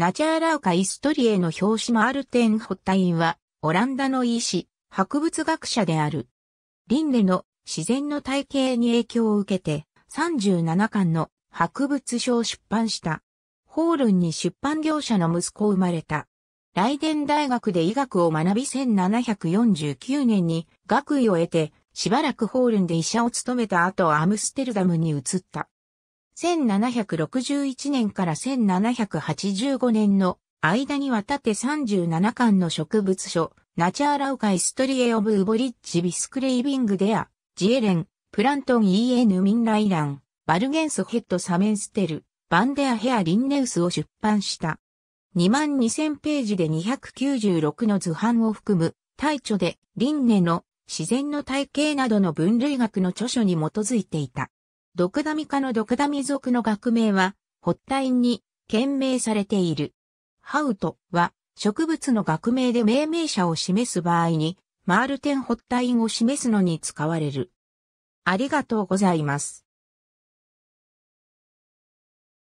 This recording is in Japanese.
ナチャーラウカ・イストリエの表紙マールテン・ホッタインは、オランダの医師、博物学者である。リンネの自然の体系に影響を受けて、37巻の博物書を出版した。ホールンに出版業者の息子を生まれた。ライデン大学で医学を学び1749年に学位を得て、しばらくホールンで医者を務めた後アムステルダムに移った。1761年から1785年の間にわたって37巻の植物書、ナチャーラウカイストリエオブウボリッチビスクレイビングデア、ジエレン、プラントン EN ミンライラン、バルゲンスヘッドサメンステル、バンデアヘアリンネウスを出版した。22000ページで296の図版を含む、大著で、リンネの自然の体系などの分類学の著書に基づいていた。ドクダミ科のドクダミ属の学名は、発ンに、検命されている。ハウトは、植物の学名で命名者を示す場合に、マールテン発ンを示すのに使われる。ありがとうございます。